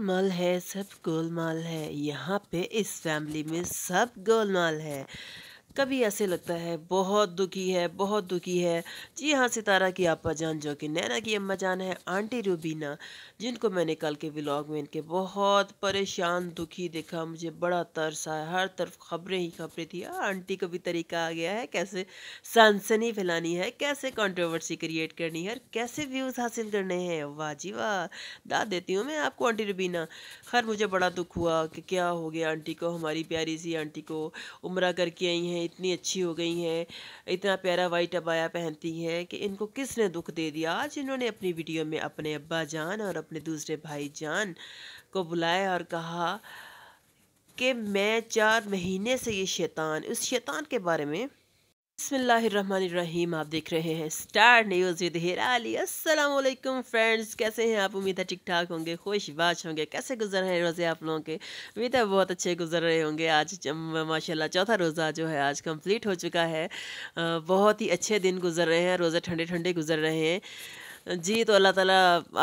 गोलमाल है सब गोलमाल है यहाँ पे इस फैमिली में सब गोलमाल है कभी ऐसे लगता है बहुत दुखी है बहुत दुखी है जी हाँ सितारा की आपा जान जो कि नैना की अम्मा जान है आंटी रूबीना जिनको मैंने कल के व्लॉग में इनके बहुत परेशान दुखी देखा मुझे बड़ा तरस आया हर तरफ खबरें ही खबरें थी आंटी का भी तरीका आ गया है कैसे सनसनी फैलानी है कैसे कॉन्ट्रोवर्सी क्रिएट करनी है और कैसे व्यूज़ हासिल करने हैं वाह जी वाह दा देती हूँ मैं आपको आंटी रूबीना खैर मुझे बड़ा दुख हुआ कि क्या हो गया आंटी को हमारी प्यारी सी आंटी को उम्र करके आई हैं हैं इतनी अच्छी हो गई हैं इतना प्यारा वाइट अबाया पहनती हैं कि इनको किसने दुख दे दिया आज इन्होंने अपनी वीडियो में अपने अब्बा जान और अपने दूसरे भाई जान को बुलाया और कहा कि मैं चार महीने से ये शैतान उस शैतान के बारे में बसमीम आप देख रहे हैं स्टार न्यूज़ विद अस्सलाम वालेकुम फ्रेंड्स कैसे हैं आप उम्मीद है ठीक ठाक होंगे खुश बाश होंगे कैसे गुजर रहे हैं रोज़े आप लोगों के उम्मीद है बहुत अच्छे गुजर रहे होंगे आज माशाल्लाह चौथा रोज़ा जो है आज कंप्लीट हो चुका है बहुत ही अच्छे दिन गुजर रहे हैं रोज़े ठंडे ठंडे गुजर रहे हैं जी तो अल्लाह ताला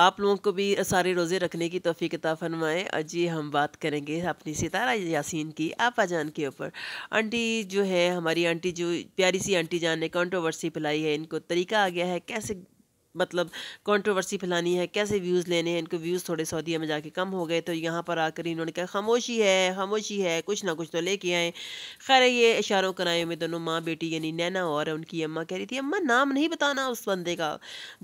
आप लोगों को भी सारे रोज़े रखने की तोफ़ी किता फरमाए जी हम बात करेंगे अपनी सितारा यासीन की आपा जान के ऊपर आंटी जो है हमारी आंटी जो प्यारी सी आंटी जान ने कंट्रोवर्सी फैलाई है इनको तरीका आ गया है कैसे मतलब कंट्रोवर्सी फैलानी है कैसे व्यूज़ लेने हैं इनके व्यूज़ थोड़े सऊदिया में जाके कम हो गए तो यहाँ पर आकर इन्होंने कहा खामोशी है खामोशी है कुछ ना कुछ तो लेके आएँ खैर ये इशारों कराए में दोनों माँ बेटी यानी नैना और उनकी अम्मा कह रही थी अम्मा नाम नहीं बताना उस बंदे का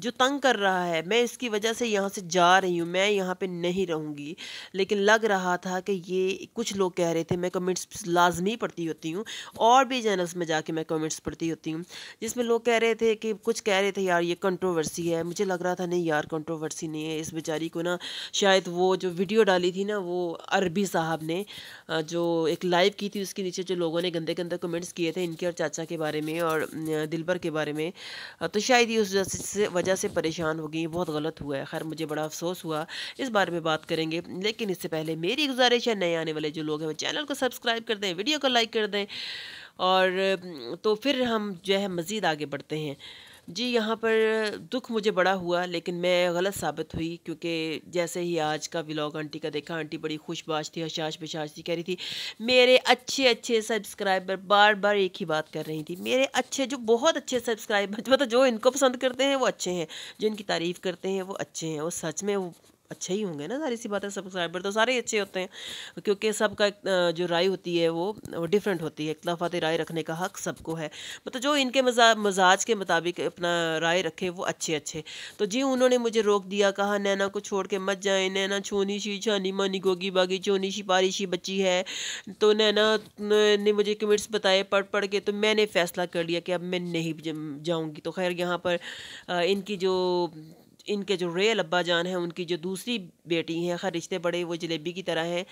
जो तंग कर रहा है मैं इसकी वजह से यहाँ से जा रही हूँ मैं यहाँ पर नहीं रहूँगी लेकिन लग रहा था कि ये कुछ लोग कह रहे थे मैं कमेंट्स लाजमी पढ़ती होती हूँ और भी चैनल्स में जाके मैं कमेंट्स पढ़ती होती हूँ जिसमें लोग कह रहे थे कि कुछ कह रहे थे यार ये कंट्रोवर्सी कंट्रोवर्सी है मुझे लग रहा था नहीं यार कंट्रोवर्सी नहीं है इस बेचारी को ना शायद वो जो वीडियो डाली थी ना वो अरबी साहब ने जो एक लाइव की थी उसके नीचे जो लोगों ने गंदे गंदे कमेंट्स किए थे इनके और चाचा के बारे में और दिलबर के बारे में तो शायद ये उस वजह से परेशान हो गई बहुत गलत हुआ है खैर मुझे बड़ा अफसोस हुआ इस बारे में बात करेंगे लेकिन इससे पहले मेरी गुजारिश है नए आने वाले जो लोग हैं चैनल को सब्सक्राइब कर दें वीडियो को लाइक कर दें और तो फिर हम जो है मज़ीद आगे बढ़ते हैं जी यहाँ पर दुख मुझे बड़ा हुआ लेकिन मैं गलत साबित हुई क्योंकि जैसे ही आज का व्लॉग आंटी का देखा आंटी बड़ी खुशबाश थी हशाश बशाश थी कह रही थी मेरे अच्छे अच्छे सब्सक्राइबर बार बार एक ही बात कर रही थी मेरे अच्छे जो बहुत अच्छे सब्सक्राइबर मतलब जो इनको पसंद करते हैं वो अच्छे हैं जो इनकी तारीफ़ करते हैं वो अच्छे हैं और सच में वो अच्छे ही होंगे ना सारी सी बात है सब्सक्राइबर तो सारे अच्छे होते हैं क्योंकि सबका जो राय होती है वो डिफरेंट होती है इख्लाफात राय रखने का हक सबको है मतलब जो इनके मजा मजाज के मुताबिक अपना राय रखे वो अच्छे अच्छे तो जी उन्होंने मुझे रोक दिया कहा नैना को छोड़ के मत जाए नैना छोनी शी छानी मानी गोगी बागी छोनी शी पारिशी बच्ची है तो नैना ने मुझे कमेंट्स बताए पढ़ पढ़ के तो मैंने फ़ैसला कर लिया कि अब मैं नहीं जाऊँगी तो खैर यहाँ पर इनकी जो इनके जो रेल अब्बा जान हैं उनकी जो दूसरी बेटी हैं खैर रिश्ते बड़े वो जलेबी की तरह हैं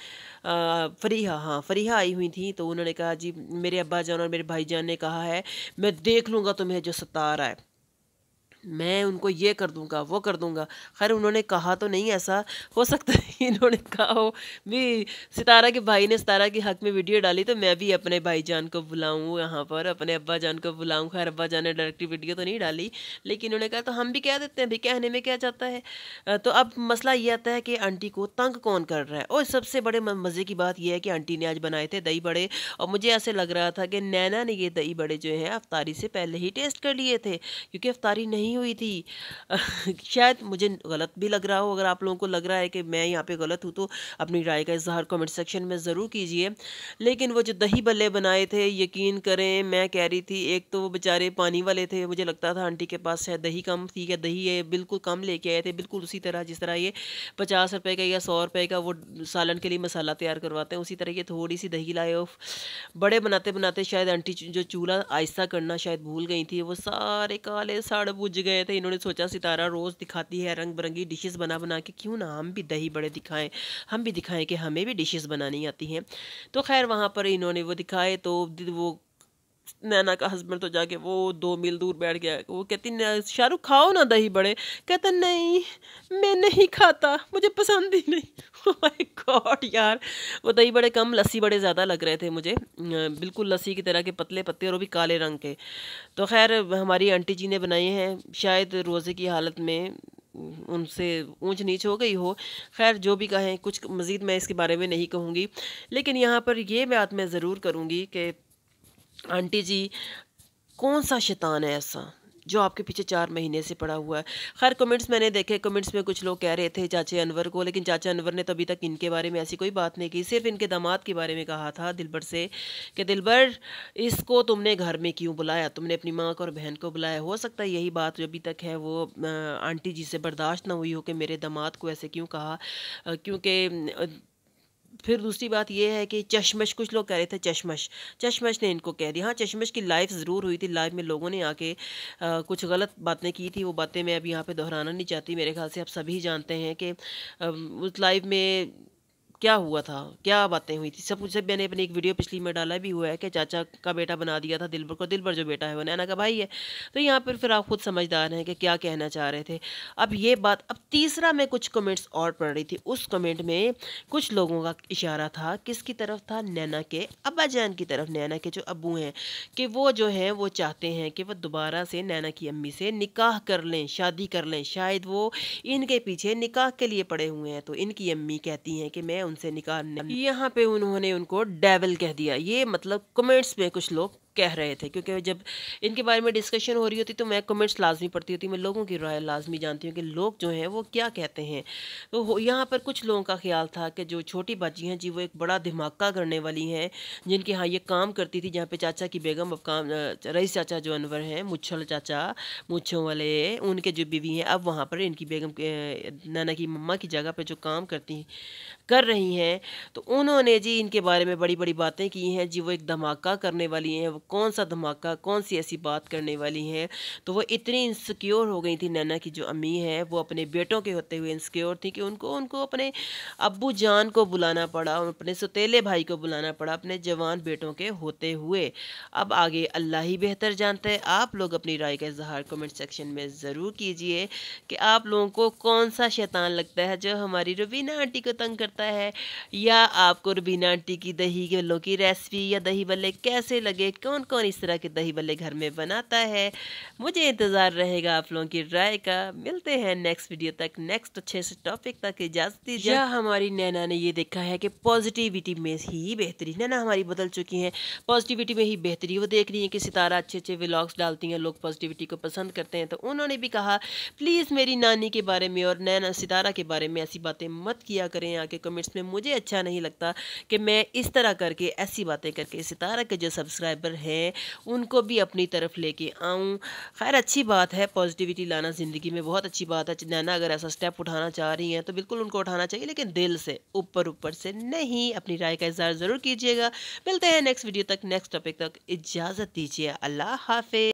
फरीहा हाँ फरीहा आई हुई थी तो उन्होंने कहा जी मेरे अब्बा जान और मेरे भाई जान ने कहा है मैं देख लूँगा तुम्हें जो सतारा है मैं उनको ये कर दूंगा वो कर दूंगा खैर उन्होंने कहा तो नहीं ऐसा हो सकता है इन्होंने कहा हो भी सितारा के भाई ने सितारा के हक में वीडियो डाली तो मैं भी अपने भाई जान को बुलाऊँ यहाँ पर अपने अब्बा जान को बुलाऊँ खैर अब्बा जान ने डायरेक्टली वीडियो तो नहीं डाली लेकिन उन्होंने कहा तो हम भी कह देते हैं भी कहने में क्या जाता है तो अब मसला ये आता है कि आंटी को तंग कौन कर रहा है और सबसे बड़े मज़े की बात यह है कि आंटी ने आज बनाए थे दही बड़े और मुझे ऐसे लग रहा था कि नैना ने ये दही बड़े जो हैं अफ्तारी से पहले ही टेस्ट कर लिए थे क्योंकि अफ्तारी नहीं नहीं हुई थी शायद मुझे गलत भी लग रहा हो अगर आप लोगों को लग रहा है कि मैं यहाँ पे गलत हूँ तो अपनी राय का इजहार कमेंट सेक्शन में ज़रूर कीजिए लेकिन वो जो दही बल्ले बनाए थे यकीन करें मैं कह रही थी एक तो वो बेचारे पानी वाले थे मुझे लगता था आंटी के पास शायद दही कम थी या दही है बिल्कुल कम लेके आए थे बिल्कुल उसी तरह जिस तरह ये पचास रुपये का या सौ रुपये का वो सालन के लिए मसाला तैयार करवाते हैं उसी तरह ये थोड़ी सी दही लाए बड़े बनाते बनाते शायद आंटी जो चूल्हा आहिस्ता करना शायद भूल गई थी वो सारे काले साड़ बुझ गए थे इन्होंने सोचा सितारा रोज़ दिखाती है रंग बिरंगी डिशेस बना बना के क्यों ना हम भी दही बड़े दिखाएं हम भी दिखाएं कि हमें भी डिशेस बनानी आती हैं तो खैर वहाँ पर इन्होंने वो दिखाए तो वो नैना का हस्बैंड तो जाके वो दो मील दूर बैठ गया वो कहती शाहरुख खाओ ना दही बड़े कहता नहीं मैं नहीं खाता मुझे पसंद ही नहीं माय गॉड oh यार वो दही बड़े कम लस्सी बड़े ज़्यादा लग रहे थे मुझे बिल्कुल लस्सी की तरह के पतले पत्ते और वो भी काले रंग के तो खैर हमारी आंटी जी ने बनाए हैं शायद रोज़े की हालत में उनसे ऊंच नीच हो गई हो खैर जो भी कहें कुछ मज़ीद मैं इसके बारे में नहीं कहूँगी लेकिन यहाँ पर ये बात मैं ज़रूर करूँगी कि आंटी जी कौन सा शैतान है ऐसा जो आपके पीछे चार महीने से पड़ा हुआ है खैर कमेंट्स मैंने देखे कमेंट्स में कुछ लोग कह रहे थे चाचे अनवर को लेकिन चाचा अनवर ने तो अभी तक इनके बारे में ऐसी कोई बात नहीं की सिर्फ इनके दामाद के बारे में कहा था दिलबर से कि दिलबर इसको तुमने घर में क्यों बुलाया तुमने अपनी माँ को और बहन को बुलाया हो सकता है यही बात जो अभी तक है वो आंटी जी से बर्दाश्त ना हुई हो कि मेरे दामाद को ऐसे क्यों कहा क्योंकि फिर दूसरी बात यह है कि चश्मश कुछ लोग कह रहे थे चश्मश चश्मश ने इनको कह दिया हाँ चश्मश की लाइफ ज़रूर हुई थी लाइफ में लोगों ने आके आ, कुछ गलत बातें की थी वो बातें मैं अब यहाँ पे दोहराना नहीं चाहती मेरे ख्याल से आप सभी जानते हैं कि उस लाइफ में क्या हुआ था क्या बातें हुई थी सब कुछ सब मैंने अपनी एक वीडियो पिछली में डाला भी हुआ है कि चाचा का बेटा बना दिया था दिलबर को दिलबर जो बेटा है वो नैना का भाई है तो यहाँ पर फिर आप खुद समझदार हैं कि क्या कहना चाह रहे थे अब ये बात अब तीसरा मैं कुछ कमेंट्स और पढ़ रही थी उस कमेंट में कुछ लोगों का इशारा था किसकी तरफ था नैना के अबा जान की तरफ नैना के जो अबू हैं कि वो जो हैं वो चाहते हैं कि वह दोबारा से नैना की अम्मी से निकाह कर लें शादी कर लें शायद वो इनके पीछे निकाह के लिए पड़े हुए हैं तो इनकी अम्मी कहती हैं कि मैं उनसे निकालने यहाँ पे उन्होंने उनको डेविल कह दिया ये मतलब कमेंट्स में कुछ लोग कह रहे थे क्योंकि जब इनके बारे में डिस्कशन हो रही होती तो मैं कमेंट्स लाजमी पढ़ती होती मैं लोगों की राय लाजमी जानती हूँ कि लोग जो हैं वो क्या कहते हैं तो यहाँ पर कुछ लोगों का ख्याल था कि जो छोटी बाजी हैं जी वो एक बड़ा धमाका करने वाली हैं जिनके यहाँ ये काम करती थी जहाँ पर चाचा की बेगम अब काम रईस चाचा जो अनवर हैं मुच्छल चाचा मुच्छों वाले उनके जो बीवी हैं अब वहाँ पर इनकी बेगम नाना की मम्मा की जगह पर जो काम करती कर रही हैं तो उन्होंने जी इनके बारे में बड़ी बड़ी बातें की हैं जी वो एक धमाका करने वाली हैं वो कौन सा धमाका कौन सी ऐसी बात करने वाली हैं तो वो इतनी इंसिक्योर हो गई थी नैना की जो अम्मी है वो अपने बेटों के होते हुए इंसिक्योर थी कि उनको उनको अपने अबू जान को बुलाना पड़ा अपने सतीले भाई को बुलाना पड़ा अपने जवान बेटों के होते हुए अब आगे अल्लाह ही बेहतर जानता है आप लोग अपनी राय का इजहार कमेंट सेक्शन में ज़रूर कीजिए कि आप लोगों को कौन सा शैतान लगता है जो हमारी रुबीना आंटी को तंग करता है या आपको रुबीना आंटी की दही गलों की रेसिपी या दही बल्ले कैसे लगे कौन कौन कौन इस तरह के दही बल्ले घर में बनाता है मुझे इंतज़ार रहेगा आप लोगों की राय का मिलते हैं नेक्स्ट वीडियो तक नेक्स्ट अच्छे से टॉपिक तक इजाज़त दीजिए हमारी नैना ने ये देखा है कि पॉजिटिविटी में ही बेहतरी नैना हमारी बदल चुकी हैं पॉजिटिविटी में ही बेहतरी वो देख रही हैं कि सितारा अच्छे अच्छे व्लॉग्स डालती हैं लोग पॉजिटिविटी को पसंद करते हैं तो उन्होंने भी कहा प्लीज़ मेरी नानी के बारे में और नैना सितारा के बारे में ऐसी बातें मत किया करें आके कमेंट्स में मुझे अच्छा नहीं लगता कि मैं इस तरह करके ऐसी बातें करके सितारा के जो सब्सक्राइबर हैं उनको भी अपनी तरफ लेके आऊँ खैर अच्छी बात है पॉजिटिविटी लाना ज़िंदगी में बहुत अच्छी बात है नैना अगर ऐसा स्टेप उठाना चाह रही हैं तो बिल्कुल उनको उठाना चाहिए लेकिन दिल से ऊपर ऊपर से नहीं अपनी राय का इजहार ज़रूर कीजिएगा मिलते हैं नेक्स्ट वीडियो तक नेक्स्ट टॉपिक तक इजाज़त दीजिए अल्लाह हाफि